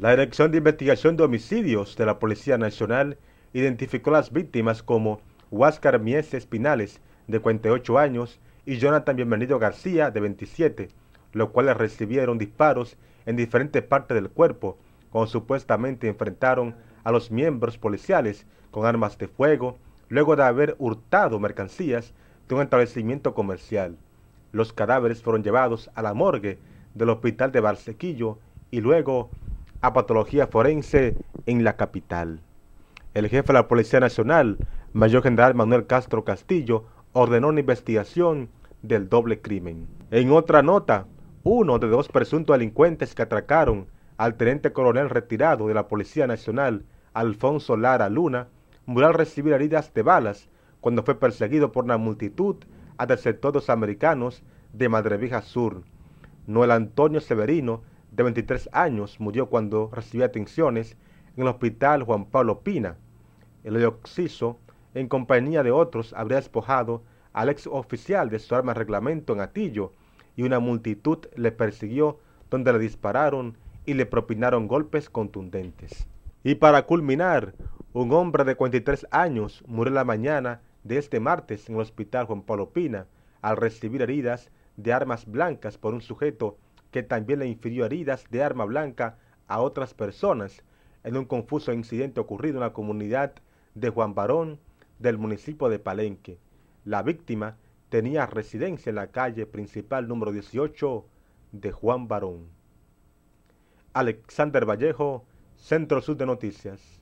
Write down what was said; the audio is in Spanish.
La Dirección de Investigación de Homicidios de la Policía Nacional identificó a las víctimas como Huáscar Mies Espinales, de 48 años, y Jonathan Bienvenido García, de 27, los cuales recibieron disparos en diferentes partes del cuerpo, cuando supuestamente enfrentaron a los miembros policiales con armas de fuego, luego de haber hurtado mercancías de un establecimiento comercial. Los cadáveres fueron llevados a la morgue del hospital de Barsequillo y luego a patología forense en la capital. El jefe de la Policía Nacional, Mayor General Manuel Castro Castillo, ordenó una investigación del doble crimen. En otra nota, uno de dos presuntos delincuentes que atracaron al teniente coronel retirado de la Policía Nacional, Alfonso Lara Luna, murió al recibir heridas de balas cuando fue perseguido por una multitud hasta el sector de los americanos de Madrevija Sur. Noel Antonio Severino de 23 años, murió cuando recibió atenciones en el hospital Juan Pablo Pina. El occiso, en compañía de otros, habría despojado al ex oficial de su arma de reglamento en Atillo y una multitud le persiguió donde le dispararon y le propinaron golpes contundentes. Y para culminar, un hombre de 43 años murió la mañana de este martes en el hospital Juan Pablo Pina al recibir heridas de armas blancas por un sujeto que también le infirió heridas de arma blanca a otras personas en un confuso incidente ocurrido en la comunidad de Juan Barón del municipio de Palenque. La víctima tenía residencia en la calle principal número 18 de Juan Barón. Alexander Vallejo, Centro Sur de Noticias.